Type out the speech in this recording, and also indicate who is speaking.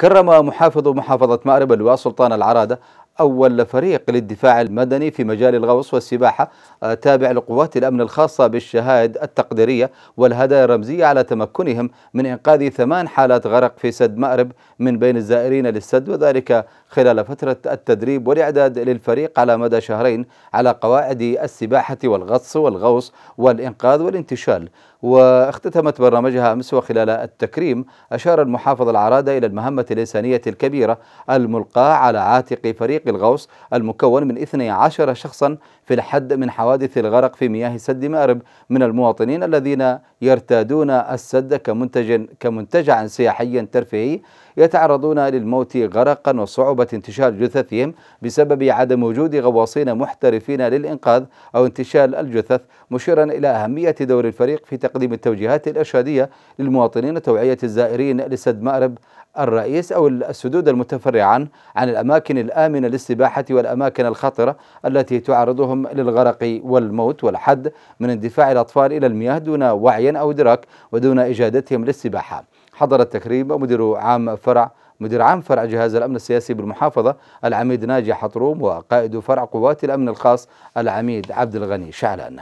Speaker 1: كرم محافظ محافظة مأرب اللواء سلطان العرادة أول فريق للدفاع المدني في مجال الغوص والسباحة آه، تابع لقوات الأمن الخاصة بالشهائد التقديرية والهدايا الرمزية على تمكنهم من إنقاذ ثمان حالات غرق في سد مأرب من بين الزائرين للسد وذلك خلال فترة التدريب والإعداد للفريق على مدى شهرين على قواعد السباحة والغطس والغوص والإنقاذ والانتشال واختتمت برنامجها أمس وخلال التكريم أشار المحافظ العرادة إلى المهمة الإنسانية الكبيرة الملقاة على عاتق فريق الغوص المكون من 12 شخصا في الحد من حوادث الغرق في مياه سد مأرب من المواطنين الذين يرتادون السد كمنتج كمنتجعا سياحيا ترفيهي يتعرضون للموت غرقا وصعوبة انتشار جثثهم بسبب عدم وجود غواصين محترفين للإنقاذ أو انتشال الجثث مشيرا إلى أهمية دور الفريق في تقديم التوجيهات الإرشادية للمواطنين وتوعية الزائرين لسد مأرب الرئيس أو السدود المتفرعة عن, عن الأماكن الآمنة للسباحة والأماكن الخطرة التي تعرضهم للغرق والموت والحد من اندفاع الأطفال إلى المياه دون وعي أو إدراك ودون إجادتهم للسباحة حضر التكريم مدير عام فرع مدير عام فرع جهاز الأمن السياسي بالمحافظة العميد ناجي حطروم وقائد فرع قوات الأمن الخاص العميد عبد الغني شعلان